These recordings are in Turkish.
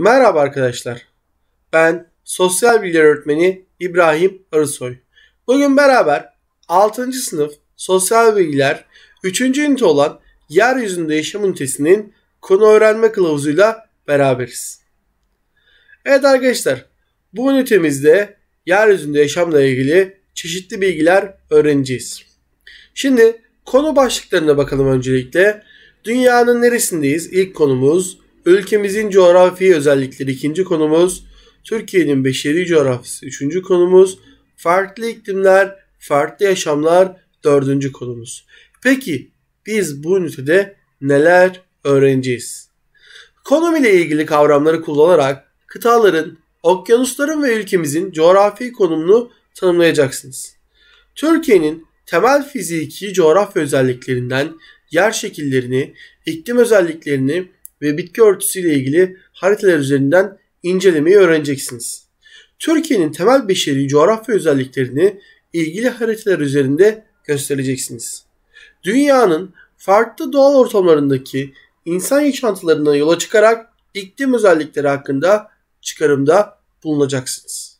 Merhaba arkadaşlar. Ben sosyal bilgiler öğretmeni İbrahim Arısoy. Bugün beraber 6. sınıf sosyal bilgiler 3. ünite olan yeryüzünde yaşam ünitesinin konu öğrenme kılavuzuyla beraberiz. Evet arkadaşlar bu ünitemizde yeryüzünde yaşamla ilgili çeşitli bilgiler öğreneceğiz. Şimdi konu başlıklarına bakalım öncelikle. Dünyanın neresindeyiz? İlk konumuz Ülkemizin coğrafi özellikleri ikinci konumuz. Türkiye'nin beşeri coğrafisi üçüncü konumuz. Farklı iklimler, farklı yaşamlar dördüncü konumuz. Peki biz bu ünitede neler öğreneceğiz? Konum ile ilgili kavramları kullanarak kıtaların, okyanusların ve ülkemizin coğrafi konumunu tanımlayacaksınız. Türkiye'nin temel fiziki coğrafya özelliklerinden yer şekillerini, iklim özelliklerini ve bitki örtüsüyle ilgili haritalar üzerinden incelemeyi öğreneceksiniz. Türkiye'nin temel beşeri coğrafya özelliklerini ilgili haritalar üzerinde göstereceksiniz. Dünyanın farklı doğal ortamlarındaki insan yaşantılarından yola çıkarak iklim özellikleri hakkında çıkarımda bulunacaksınız.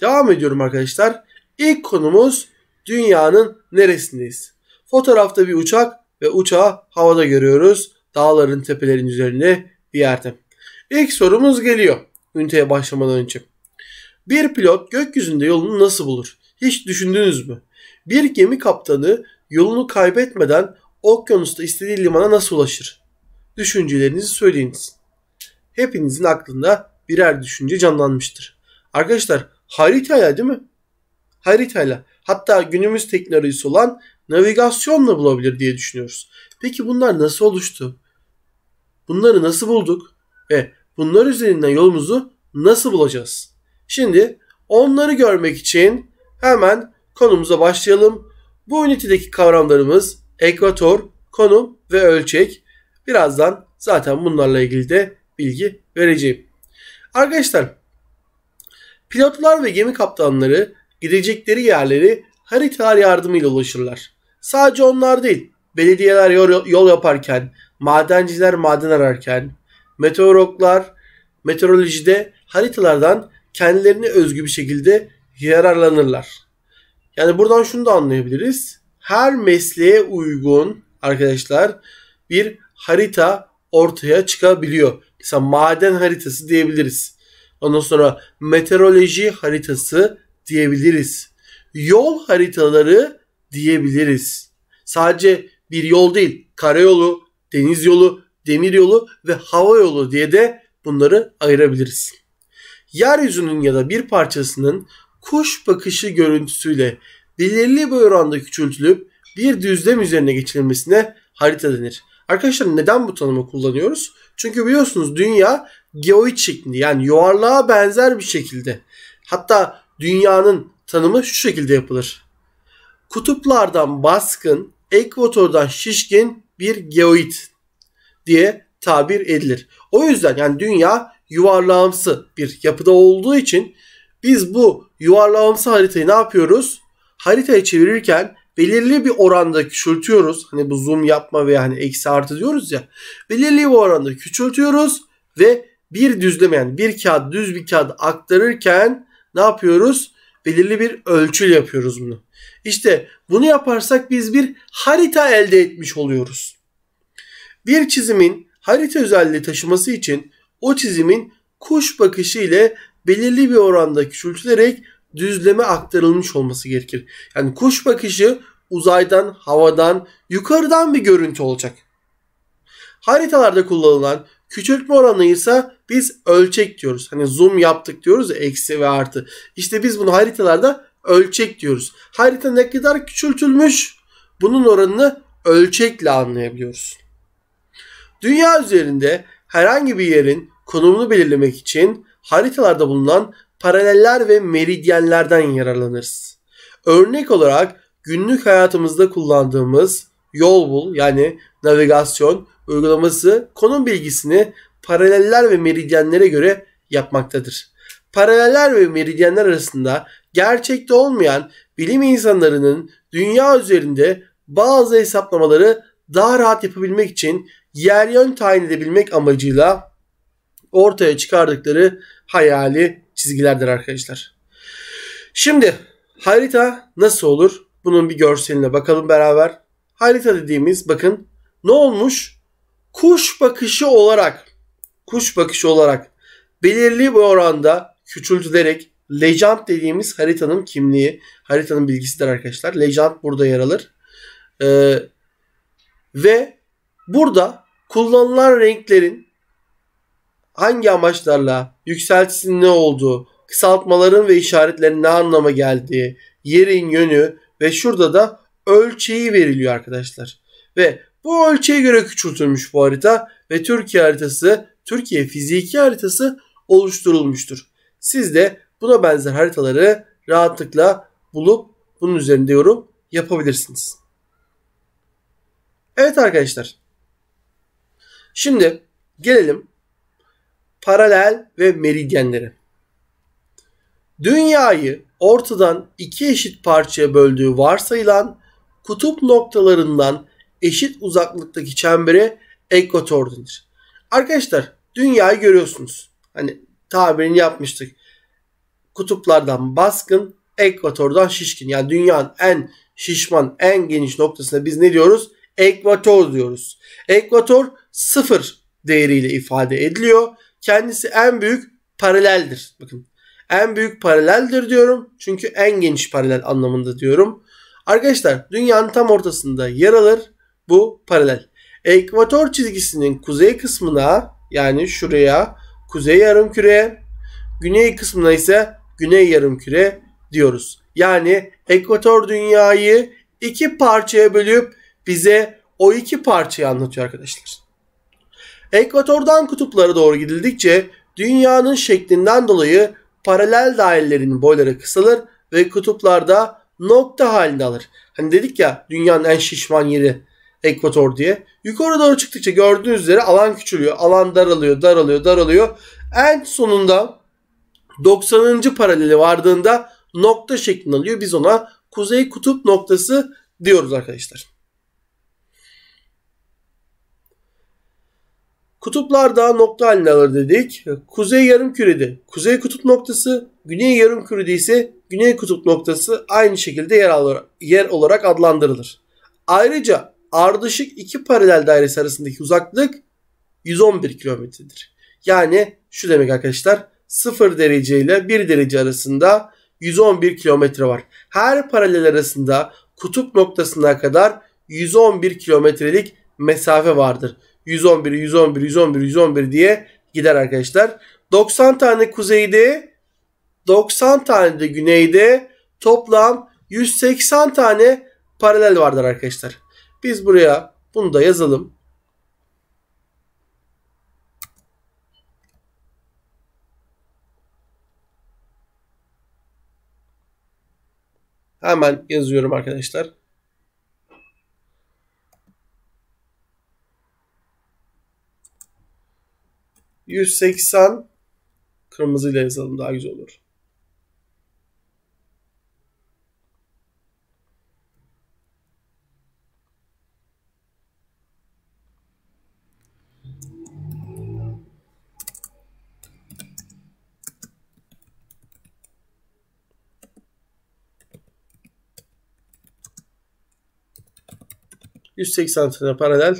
Devam ediyorum arkadaşlar. İlk konumuz dünyanın neresindeyiz? Fotoğrafta bir uçak ve uçağı havada görüyoruz dağların tepelerin üzerinde bir yerde. İlk sorumuz geliyor üniteye başlamadan önce. Bir pilot gökyüzünde yolunu nasıl bulur? Hiç düşündünüz mü? Bir gemi kaptanı yolunu kaybetmeden okyanusta istediği limana nasıl ulaşır? Düşüncelerinizi söyleyiniz. Hepinizin aklında birer düşünce canlanmıştır. Arkadaşlar haritayla değil mi? Haritayla. Hatta günümüz teknolojisi olan navigasyonla bulabilir diye düşünüyoruz. Peki bunlar nasıl oluştu? Bunları nasıl bulduk? Ve bunlar üzerinden yolumuzu nasıl bulacağız? Şimdi onları görmek için hemen konumuza başlayalım. Bu ünitedeki kavramlarımız ekvator, konum ve ölçek. Birazdan zaten bunlarla ilgili de bilgi vereceğim. Arkadaşlar pilotlar ve gemi kaptanları gidecekleri yerleri haritalar yardımıyla ulaşırlar. Sadece onlar değil belediyeler yol, yol yaparken, madenciler maden ararken, meteorologlar meteorolojide haritalardan kendilerine özgü bir şekilde yararlanırlar. Yani buradan şunu da anlayabiliriz. Her mesleğe uygun arkadaşlar bir harita ortaya çıkabiliyor. Mesela maden haritası diyebiliriz. Ondan sonra meteoroloji haritası diyebiliriz. Yol haritaları diyebiliriz. Sadece bir yol değil. Karayolu, deniz yolu, demir yolu ve hava yolu diye de bunları ayırabiliriz. Yeryüzünün ya da bir parçasının kuş bakışı görüntüsüyle belirli bir oranda küçültülüp bir düzlem üzerine geçirilmesine harita denir. Arkadaşlar neden bu tanımı kullanıyoruz? Çünkü biliyorsunuz dünya geoid şeklinde yani yuvarlığa benzer bir şekilde. Hatta dünyanın tanımı şu şekilde yapılır. Kutuplardan baskın, ekvatordan şişkin bir geoid diye tabir edilir. O yüzden yani dünya yuvarlağımsı bir yapıda olduğu için biz bu yuvarlağımsı haritayı ne yapıyoruz? Haritayı çevirirken belirli bir oranda küçültüyoruz. Hani bu zoom yapma veya hani eksi artı diyoruz ya. Belirli bir oranda küçültüyoruz ve bir düzleme yani bir kağıt düz bir kağıt aktarırken ne yapıyoruz? Belirli bir ölçül yapıyoruz bunu. İşte bunu yaparsak biz bir harita elde etmiş oluyoruz. Bir çizimin harita özelliği taşıması için o çizimin kuş bakışı ile belirli bir oranda küçültülerek düzleme aktarılmış olması gerekir. Yani kuş bakışı uzaydan, havadan, yukarıdan bir görüntü olacak. Haritalarda kullanılan küçültme oranı ise biz ölçek diyoruz. Hani zoom yaptık diyoruz ya eksi ve artı. İşte biz bunu haritalarda ölçek diyoruz. Harita ne kadar küçültülmüş bunun oranını ölçekle anlayabiliyoruz. Dünya üzerinde herhangi bir yerin konumunu belirlemek için haritalarda bulunan paraleller ve meridyenlerden yararlanırız. Örnek olarak günlük hayatımızda kullandığımız yol bul yani navigasyon uygulaması konum bilgisini paraleller ve meridyenlere göre yapmaktadır paraleller ve meridyenler arasında gerçekte olmayan bilim insanlarının dünya üzerinde bazı hesaplamaları daha rahat yapabilmek için yer yön tayin edebilmek amacıyla ortaya çıkardıkları hayali çizgilerdir arkadaşlar. Şimdi harita nasıl olur? Bunun bir görseline bakalım beraber. Harita dediğimiz bakın ne olmuş? Kuş bakışı olarak kuş bakışı olarak belirli bir oranda küçültülerek legend dediğimiz haritanın kimliği, haritanın bilgisidir arkadaşlar. Legend burada yer alır. Ee, ve burada kullanılan renklerin hangi amaçlarla, yükseltisinin ne olduğu, kısaltmaların ve işaretlerin ne anlama geldiği, yerin yönü ve şurada da ölçeği veriliyor arkadaşlar. Ve bu ölçeğe göre küçültülmüş bu harita ve Türkiye haritası, Türkiye fiziki haritası oluşturulmuştur. Siz de buna benzer haritaları rahatlıkla bulup bunun üzerinde yorum yapabilirsiniz. Evet arkadaşlar. Şimdi gelelim paralel ve meridyenlere. Dünyayı ortadan iki eşit parçaya böldüğü varsayılan kutup noktalarından eşit uzaklıktaki çembere ekvator denir. Arkadaşlar dünyayı görüyorsunuz. Hani tabirini yapmıştık. Kutuplardan baskın, ekvatordan şişkin. Yani dünyanın en şişman, en geniş noktasında biz ne diyoruz? Ekvator diyoruz. Ekvator sıfır değeriyle ifade ediliyor. Kendisi en büyük paraleldir. Bakın en büyük paraleldir diyorum. Çünkü en geniş paralel anlamında diyorum. Arkadaşlar dünyanın tam ortasında yer alır bu paralel. Ekvator çizgisinin kuzey kısmına yani şuraya kuzey yarımküre, güney kısmına ise güney yarımküre diyoruz. Yani ekvator dünyayı iki parçaya bölüp bize o iki parçayı anlatıyor arkadaşlar. Ekvatordan kutuplara doğru gidildikçe dünyanın şeklinden dolayı paralel dairelerin boyları kısalır ve kutuplarda nokta halinde alır. Hani dedik ya dünyanın en şişman yeri ekvator diye. Yukarı doğru çıktıkça gördüğünüz üzere alan küçülüyor. Alan daralıyor, daralıyor, daralıyor. En sonunda 90. paraleli vardığında nokta şeklini alıyor. Biz ona kuzey kutup noktası diyoruz arkadaşlar. Kutuplar daha nokta haline alır dedik. Kuzey yarım kürede kuzey kutup noktası, güney yarım kürede ise güney kutup noktası aynı şekilde yer, alır, yer olarak adlandırılır. Ayrıca ardışık iki paralel dairesi arasındaki uzaklık 111 kilometredir. Yani şu demek arkadaşlar 0 derece ile 1 derece arasında 111 kilometre var. Her paralel arasında kutup noktasına kadar 111 kilometrelik mesafe vardır. 111, 111, 111, 111 diye gider arkadaşlar. 90 tane kuzeyde, 90 tane de güneyde toplam 180 tane paralel vardır arkadaşlar. Biz buraya bunu da yazalım. Hemen yazıyorum arkadaşlar. ...180... ...kırmızıyla yazalım daha güzel olur. 180 tane paralel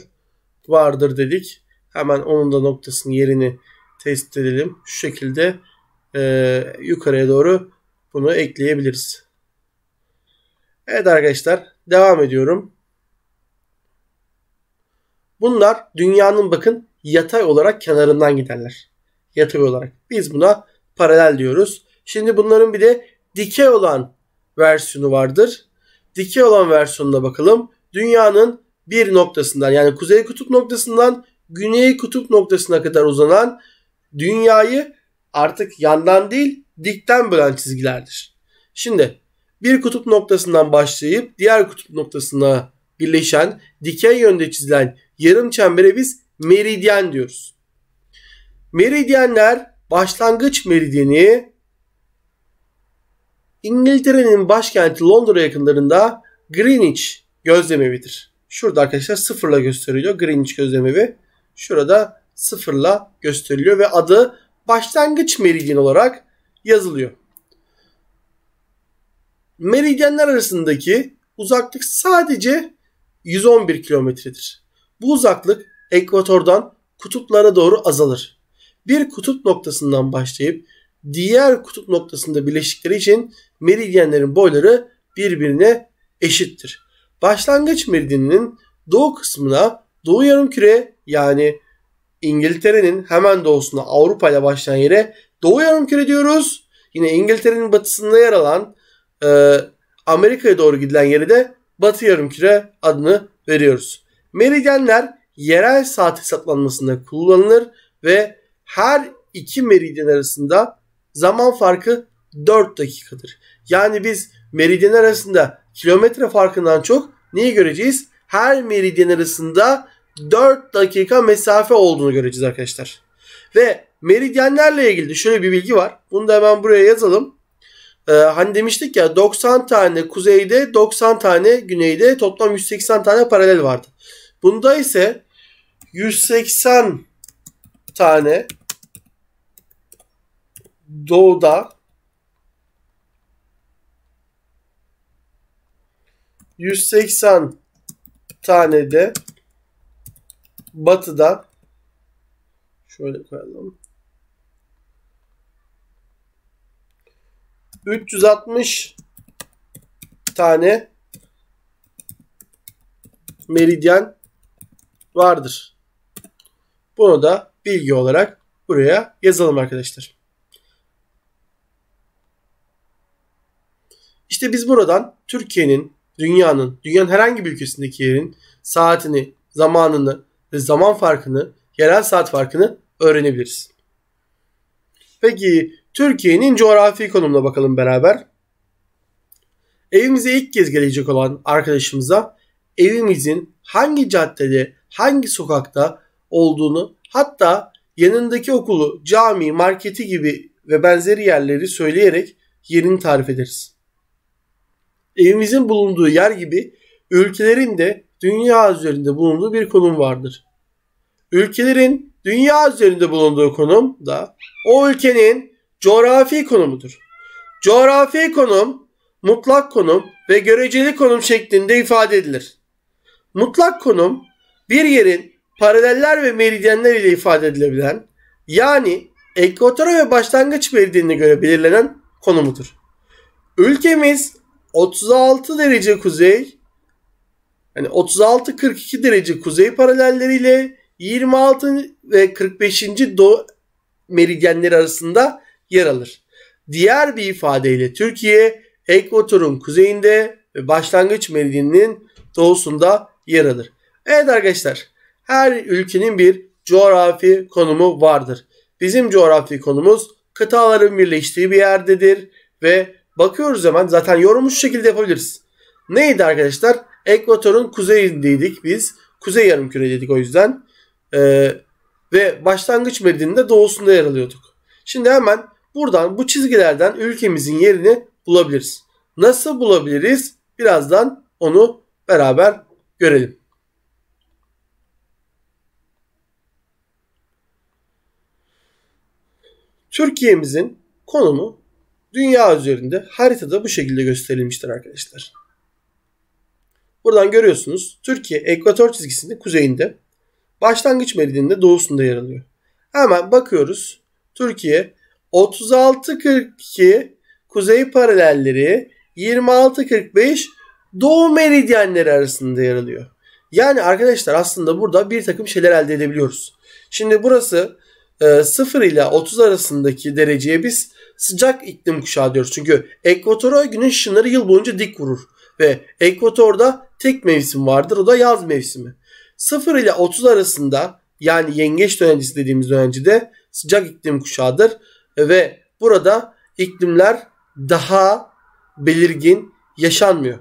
vardır dedik. Hemen onun da noktasının yerini tespit edelim. Şu şekilde e, yukarıya doğru bunu ekleyebiliriz. Evet arkadaşlar devam ediyorum. Bunlar dünyanın bakın yatay olarak kenarından giderler. Yatay olarak. Biz buna paralel diyoruz. Şimdi bunların bir de dikey olan versiyonu vardır. Dikey olan versiyonuna bakalım. Dünyanın bir noktasından yani kuzey kutup noktasından güney kutup noktasına kadar uzanan dünyayı artık yandan değil dikten bölen çizgilerdir. Şimdi bir kutup noktasından başlayıp diğer kutup noktasına birleşen dikey yönde çizilen yarım çembere biz meridyen diyoruz. Meridyenler başlangıç meridyeni İngiltere'nin başkenti Londra yakınlarında Greenwich gözlemevidir. Şurada arkadaşlar sıfırla gösteriliyor. Greenwich gözlemevi. Şurada sıfırla gösteriliyor ve adı başlangıç meridyen olarak yazılıyor. Meridyenler arasındaki uzaklık sadece 111 kilometredir. Bu uzaklık ekvatordan kutuplara doğru azalır. Bir kutup noktasından başlayıp diğer kutup noktasında birleştikleri için meridyenlerin boyları birbirine eşittir başlangıç meridyeninin doğu kısmına doğu yarımküre yani İngiltere'nin hemen doğusunda Avrupa ile başlayan yere doğu yarımküre diyoruz. Yine İngiltere'nin batısında yer alan e, Amerika'ya doğru gidilen yere de batı yarımküre adını veriyoruz. Meridyenler yerel saat hesaplanmasında kullanılır ve her iki meridyen arasında zaman farkı 4 dakikadır. Yani biz meridyen arasında kilometre farkından çok Neyi göreceğiz? Her meridyen arasında 4 dakika mesafe olduğunu göreceğiz arkadaşlar. Ve meridyenlerle ilgili şöyle bir bilgi var. Bunu da hemen buraya yazalım. Ee, hani demiştik ya 90 tane kuzeyde 90 tane güneyde toplam 180 tane paralel vardı. Bunda ise 180 tane doğuda 180 tane de batıda, şöyle koyalım. 360 tane meridyen vardır. Bunu da bilgi olarak buraya yazalım arkadaşlar. İşte biz buradan Türkiye'nin dünyanın, dünyanın herhangi bir ülkesindeki yerin saatini, zamanını ve zaman farkını, yerel saat farkını öğrenebiliriz. Peki Türkiye'nin coğrafi konumuna bakalım beraber. Evimize ilk kez gelecek olan arkadaşımıza evimizin hangi caddede, hangi sokakta olduğunu hatta yanındaki okulu, cami, marketi gibi ve benzeri yerleri söyleyerek yerini tarif ederiz evimizin bulunduğu yer gibi ülkelerin de dünya üzerinde bulunduğu bir konum vardır. Ülkelerin dünya üzerinde bulunduğu konum da o ülkenin coğrafi konumudur. Coğrafi konum, mutlak konum ve göreceli konum şeklinde ifade edilir. Mutlak konum bir yerin paraleller ve meridyenler ile ifade edilebilen yani ekvatora ve başlangıç meridyenine göre belirlenen konumudur. Ülkemiz 36 derece kuzey yani 36-42 derece kuzey paralelleriyle 26 ve 45. doğu meridyenleri arasında yer alır. Diğer bir ifadeyle Türkiye ekvatorun kuzeyinde ve başlangıç meridyeninin doğusunda yer alır. Evet arkadaşlar her ülkenin bir coğrafi konumu vardır. Bizim coğrafi konumuz kıtaların birleştiği bir yerdedir ve Bakıyoruz hemen zaten yorumu şu şekilde yapabiliriz. Neydi arkadaşlar? Ekvatorun kuzeyindeydik biz. Kuzey yarım küre dedik o yüzden. Ee, ve başlangıç meridinde doğusunda yer alıyorduk. Şimdi hemen buradan bu çizgilerden ülkemizin yerini bulabiliriz. Nasıl bulabiliriz? Birazdan onu beraber görelim. Türkiye'mizin konumu dünya üzerinde haritada bu şekilde gösterilmiştir arkadaşlar. Buradan görüyorsunuz Türkiye ekvator çizgisinin kuzeyinde, başlangıç meridyeninde doğusunda yer alıyor. Hemen bakıyoruz. Türkiye 36-42 kuzey paralelleri 26-45 doğu meridyenleri arasında yer alıyor. Yani arkadaşlar aslında burada bir takım şeyler elde edebiliyoruz. Şimdi burası 0 e, ile 30 arasındaki dereceye biz sıcak iklim kuşağı diyoruz. Çünkü ekvatora güneş ışınları yıl boyunca dik vurur. Ve ekvatorda tek mevsim vardır o da yaz mevsimi. 0 ile 30 arasında yani yengeç dönencisi dediğimiz dönenci de sıcak iklim kuşağıdır. Ve burada iklimler daha belirgin yaşanmıyor.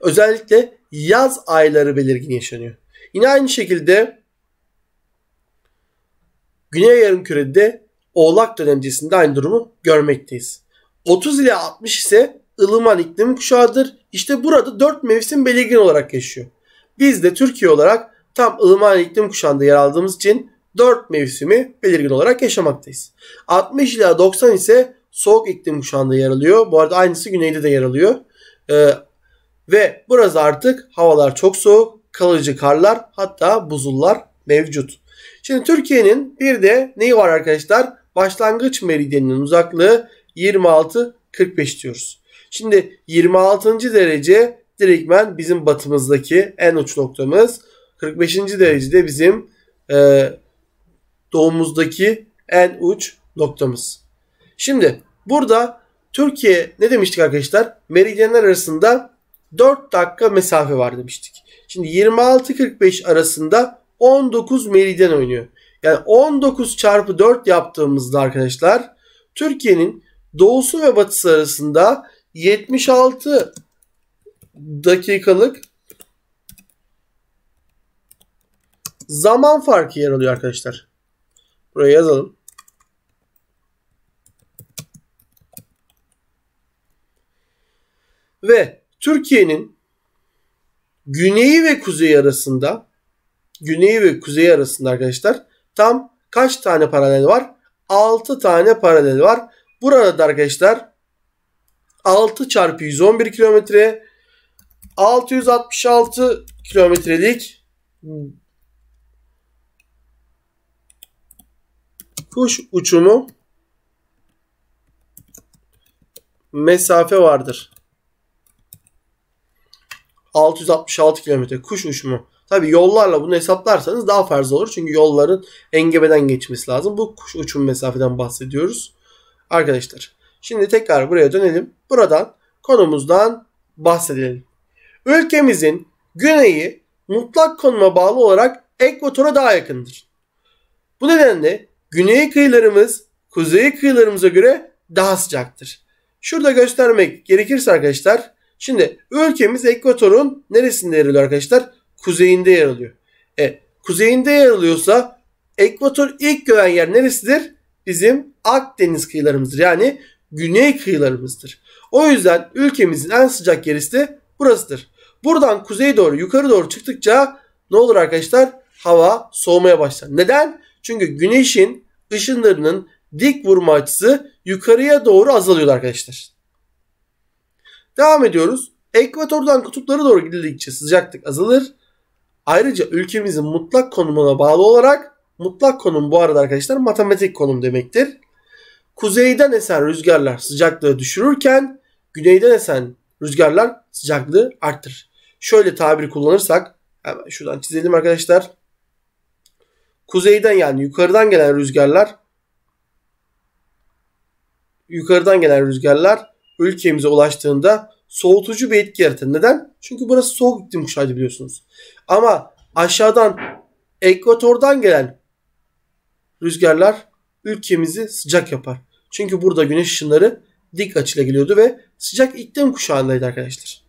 Özellikle yaz ayları belirgin yaşanıyor. Yine aynı şekilde Güney yarımkürede Oğlak dönemcesinde aynı durumu görmekteyiz. 30 ile 60 ise ılıman iklim kuşağıdır. İşte burada 4 mevsim belirgin olarak yaşıyor. Biz de Türkiye olarak tam ılıman iklim kuşağında yer aldığımız için 4 mevsimi belirgin olarak yaşamaktayız. 60 ila 90 ise soğuk iklim kuşağında yer alıyor. Bu arada aynısı güneyde de yer alıyor. Ee, ve burası artık havalar çok soğuk, kalıcı karlar hatta buzullar mevcut. Şimdi Türkiye'nin bir de neyi var arkadaşlar? başlangıç meridyeninin uzaklığı 26-45 diyoruz. Şimdi 26. derece direktmen bizim batımızdaki en uç noktamız. 45. derece de bizim e, doğumuzdaki en uç noktamız. Şimdi burada Türkiye ne demiştik arkadaşlar? Meridyenler arasında 4 dakika mesafe var demiştik. Şimdi 26-45 arasında 19 meridyen oynuyor. Yani 19 çarpı 4 yaptığımızda arkadaşlar Türkiye'nin doğusu ve batısı arasında 76 dakikalık zaman farkı yer alıyor arkadaşlar. Buraya yazalım. Ve Türkiye'nin güneyi ve kuzeyi arasında güneyi ve kuzeyi arasında arkadaşlar tam kaç tane paralel var? 6 tane paralel var. Burada da arkadaşlar 6 çarpı 111 kilometre 666 kilometrelik kuş uçumu mesafe vardır. 666 kilometre kuş uçumu. Tabi yollarla bunu hesaplarsanız daha farz olur. Çünkü yolların engebeden geçmesi lazım. Bu kuş uçum mesafeden bahsediyoruz. Arkadaşlar şimdi tekrar buraya dönelim. Buradan konumuzdan bahsedelim. Ülkemizin güneyi mutlak konuma bağlı olarak ekvatora daha yakındır. Bu nedenle güney kıyılarımız kuzey kıyılarımıza göre daha sıcaktır. Şurada göstermek gerekirse arkadaşlar şimdi ülkemiz ekvatorun neresinde yer alıyor arkadaşlar? kuzeyinde yer alıyor. E, kuzeyinde yer alıyorsa ekvator ilk gören yer neresidir? Bizim Akdeniz kıyılarımızdır. Yani güney kıyılarımızdır. O yüzden ülkemizin en sıcak yerisi de burasıdır. Buradan kuzey doğru yukarı doğru çıktıkça ne olur arkadaşlar? Hava soğumaya başlar. Neden? Çünkü güneşin ışınlarının dik vurma açısı yukarıya doğru azalıyor arkadaşlar. Devam ediyoruz. Ekvatordan kutuplara doğru gidildikçe sıcaklık azalır. Ayrıca ülkemizin mutlak konumuna bağlı olarak mutlak konum bu arada arkadaşlar matematik konum demektir. Kuzeyden esen rüzgarlar sıcaklığı düşürürken güneyden esen rüzgarlar sıcaklığı arttırır. Şöyle tabir kullanırsak hemen şuradan çizelim arkadaşlar. Kuzeyden yani yukarıdan gelen rüzgarlar yukarıdan gelen rüzgarlar ülkemize ulaştığında soğutucu bir etki yaratır. Neden? Çünkü burası soğuk iklim kuşağıydı biliyorsunuz. Ama aşağıdan ekvatordan gelen rüzgarlar ülkemizi sıcak yapar. Çünkü burada güneş ışınları dik açıyla geliyordu ve sıcak iklim kuşağındaydı arkadaşlar.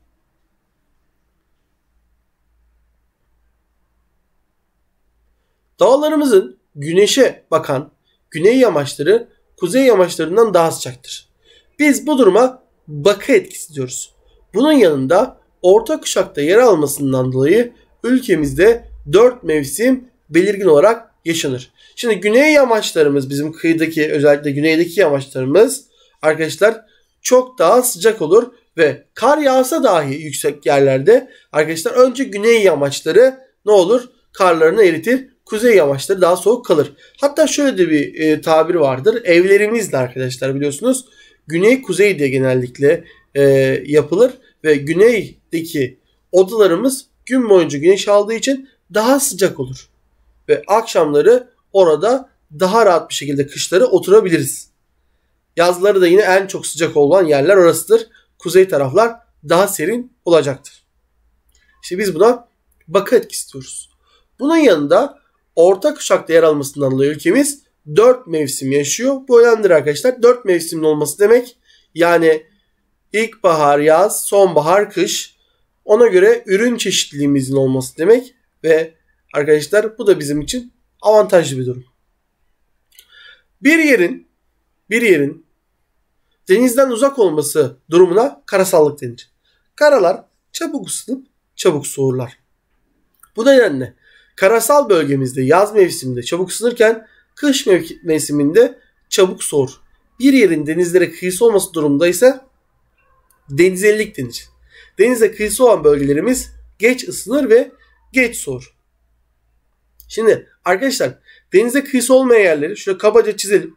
Dağlarımızın güneşe bakan güney yamaçları kuzey yamaçlarından daha sıcaktır. Biz bu duruma baka etkisi diyoruz. Bunun yanında orta kuşakta yer almasından dolayı ülkemizde 4 mevsim belirgin olarak yaşanır. Şimdi güney yamaçlarımız bizim kıyıdaki özellikle güneydeki yamaçlarımız arkadaşlar çok daha sıcak olur ve kar yağsa dahi yüksek yerlerde arkadaşlar önce güney yamaçları ne olur? Karlarını eritir. Kuzey yamaçları daha soğuk kalır. Hatta şöyle de bir e, tabir vardır. Evlerimizle arkadaşlar biliyorsunuz güney-kuzey diye genellikle e, yapılır ve güneydeki odalarımız gün boyunca güneş aldığı için daha sıcak olur. Ve akşamları orada daha rahat bir şekilde kışları oturabiliriz. Yazları da yine en çok sıcak olan yerler orasıdır. Kuzey taraflar daha serin olacaktır. İşte biz buna bakı etkisi diyoruz. Bunun yanında orta kuşakta yer almasından dolayı ülkemiz 4 mevsim yaşıyor. Bu önemlidir arkadaşlar. 4 mevsimli olması demek yani ilkbahar, yaz, sonbahar, kış. Ona göre ürün çeşitliliğimizin olması demek ve arkadaşlar bu da bizim için avantajlı bir durum. Bir yerin bir yerin denizden uzak olması durumuna karasallık denir. Karalar çabuk ısınıp çabuk soğurlar. Bu nedenle karasal bölgemizde yaz mevsiminde çabuk ısınırken Kış mevsiminde çabuk soğur. Bir yerin denizlere kıyısı olması durumunda ise denizellik denir. Denize kıyısı olan bölgelerimiz geç ısınır ve geç soğur. Şimdi arkadaşlar denize kıyısı olmayan yerleri şöyle kabaca çizelim.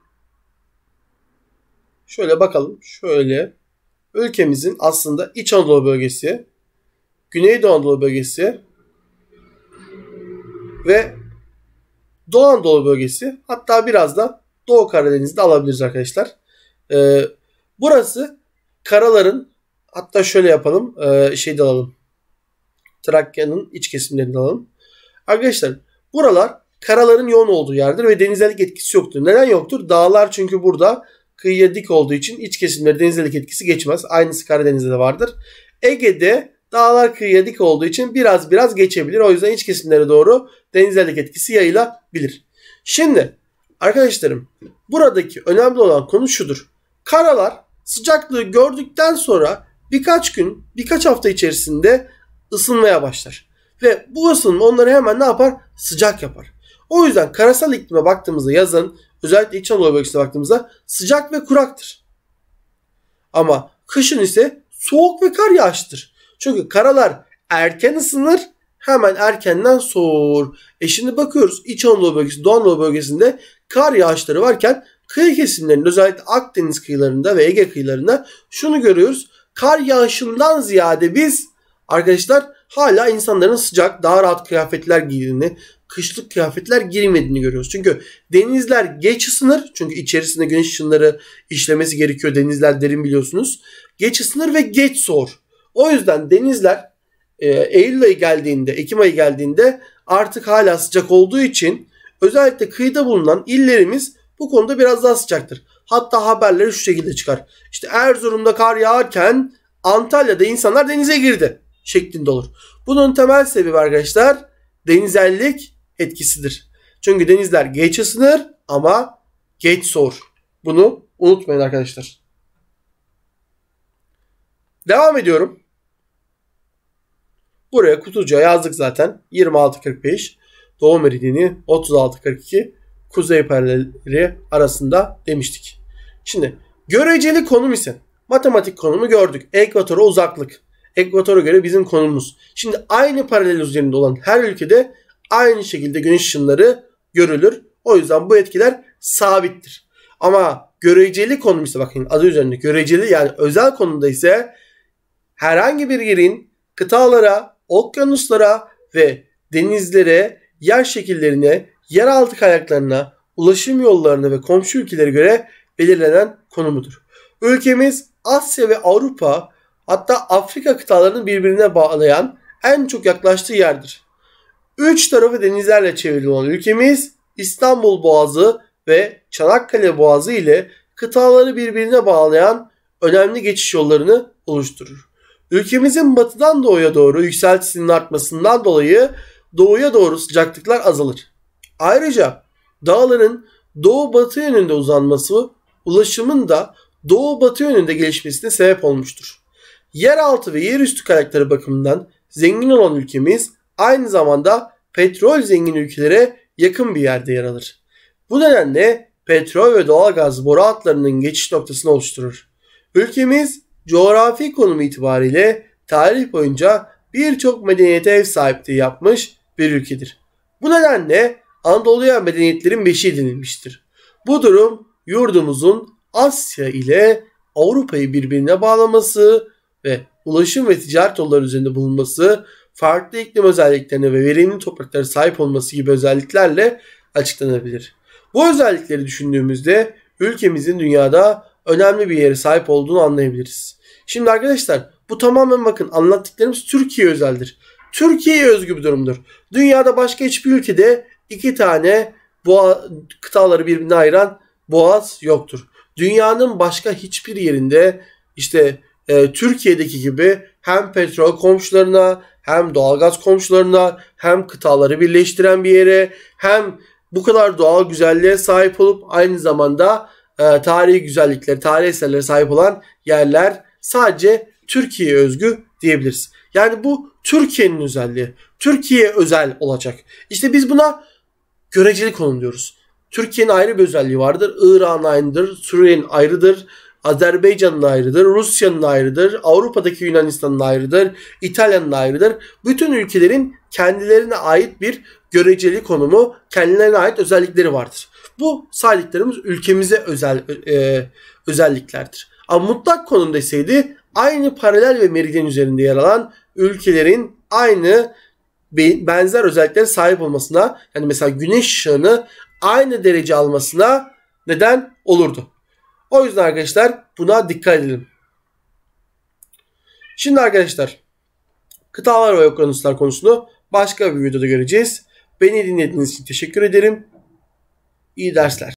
Şöyle bakalım. Şöyle ülkemizin aslında İç Anadolu bölgesi, Güneydoğu Anadolu bölgesi ve Doğu Anadolu bölgesi hatta biraz da Doğu Karadeniz'de alabiliriz arkadaşlar. Ee, burası karaların hatta şöyle yapalım e, şeyde alalım. Trakya'nın iç kesimlerini alalım. Arkadaşlar buralar karaların yoğun olduğu yerdir ve denizellik etkisi yoktur. Neden yoktur? Dağlar çünkü burada kıyıya dik olduğu için iç kesimlere denizellik etkisi geçmez. Aynısı Karadeniz'de de vardır. Ege'de Dağlar kıyıya dik olduğu için biraz biraz geçebilir. O yüzden iç kesimlere doğru denizellik etkisi yayılabilir. Şimdi arkadaşlarım buradaki önemli olan konu şudur. Karalar sıcaklığı gördükten sonra birkaç gün, birkaç hafta içerisinde ısınmaya başlar. Ve bu ısınma onları hemen ne yapar? Sıcak yapar. O yüzden karasal iklime baktığımızda yazın özellikle İç Anadolu bölgesine baktığımızda sıcak ve kuraktır. Ama kışın ise soğuk ve kar yağıştır. Çünkü karalar erken ısınır hemen erkenden soğur. E şimdi bakıyoruz İç Anadolu bölgesi, Doğu Anadolu bölgesinde kar yağışları varken kıyı kesimlerinde özellikle Akdeniz kıyılarında ve Ege kıyılarında şunu görüyoruz. Kar yağışından ziyade biz arkadaşlar hala insanların sıcak daha rahat kıyafetler giydiğini, kışlık kıyafetler girmediğini görüyoruz. Çünkü denizler geç ısınır. Çünkü içerisinde güneş ışınları işlemesi gerekiyor. Denizler derin biliyorsunuz. Geç ısınır ve geç soğur. O yüzden denizler e, Eylül ayı geldiğinde, Ekim ayı geldiğinde artık hala sıcak olduğu için özellikle kıyıda bulunan illerimiz bu konuda biraz daha sıcaktır. Hatta haberleri şu şekilde çıkar. İşte Erzurum'da kar yağarken Antalya'da insanlar denize girdi şeklinde olur. Bunun temel sebebi arkadaşlar denizellik etkisidir. Çünkü denizler geç ısınır ama geç soğur. Bunu unutmayın arkadaşlar. Devam ediyorum. Buraya kutucuğa yazdık zaten. 26.45 Doğu meridyeni 36.42 kuzey paraleli arasında demiştik. Şimdi göreceli konum ise matematik konumu gördük. Ekvatora uzaklık. Ekvatora göre bizim konumumuz. Şimdi aynı paralel üzerinde olan her ülkede aynı şekilde güneş ışınları görülür. O yüzden bu etkiler sabittir. Ama göreceli konum ise bakın adı üzerinde göreceli yani özel konumda ise herhangi bir yerin kıtalara, okyanuslara ve denizlere, yer şekillerine, yeraltı kayaklarına, ulaşım yollarına ve komşu ülkelere göre belirlenen konumudur. Ülkemiz Asya ve Avrupa hatta Afrika kıtalarını birbirine bağlayan en çok yaklaştığı yerdir. Üç tarafı denizlerle çevrili olan ülkemiz İstanbul Boğazı ve Çanakkale Boğazı ile kıtaları birbirine bağlayan önemli geçiş yollarını oluşturur. Ülkemizin batıdan doğuya doğru yükseltisinin artmasından dolayı doğuya doğru sıcaklıklar azalır. Ayrıca dağların doğu batı yönünde uzanması ulaşımın da doğu batı yönünde gelişmesine sebep olmuştur. Yeraltı ve yerüstü kaynakları bakımından zengin olan ülkemiz aynı zamanda petrol zengin ülkelere yakın bir yerde yer alır. Bu nedenle petrol ve doğalgaz boru hatlarının geçiş noktasını oluşturur. Ülkemiz coğrafi konumu itibariyle tarih boyunca birçok medeniyete ev sahipliği yapmış bir ülkedir. Bu nedenle Anadolu'ya medeniyetlerin beşi denilmiştir. Bu durum yurdumuzun Asya ile Avrupa'yı birbirine bağlaması ve ulaşım ve ticaret yolları üzerinde bulunması, farklı iklim özelliklerine ve verimli topraklara sahip olması gibi özelliklerle açıklanabilir. Bu özellikleri düşündüğümüzde ülkemizin dünyada önemli bir yere sahip olduğunu anlayabiliriz. Şimdi arkadaşlar bu tamamen bakın anlattıklarımız Türkiye özeldir. Türkiye'ye özgü bir durumdur. Dünyada başka hiçbir ülkede iki tane boğa, kıtaları birbirine ayıran boğaz yoktur. Dünyanın başka hiçbir yerinde işte e, Türkiye'deki gibi hem petrol komşularına hem doğalgaz komşularına hem kıtaları birleştiren bir yere hem bu kadar doğal güzelliğe sahip olup aynı zamanda e, tarihi güzellikleri, tarihi eserlere sahip olan yerler sadece Türkiye'ye özgü diyebiliriz. Yani bu Türkiye'nin özelliği. Türkiye özel olacak. İşte biz buna göreceli konum diyoruz. Türkiye'nin ayrı bir özelliği vardır. İran aynıdır, Suriye'nin ayrıdır, Azerbaycan'ın ayrıdır, Rusya'nın ayrıdır, Avrupa'daki Yunanistan'ın ayrıdır, İtalya'nın ayrıdır. Bütün ülkelerin kendilerine ait bir göreceli konumu, kendilerine ait özellikleri vardır. Bu saydıklarımız ülkemize özel e, özelliklerdir. Ama mutlak konumda deseydi aynı paralel ve meridyen üzerinde yer alan ülkelerin aynı benzer özelliklere sahip olmasına yani mesela güneş ışığını aynı derece almasına neden olurdu. O yüzden arkadaşlar buna dikkat edelim. Şimdi arkadaşlar kıtalar ve okyanuslar konusunu başka bir videoda göreceğiz. Beni dinlediğiniz için teşekkür ederim. y las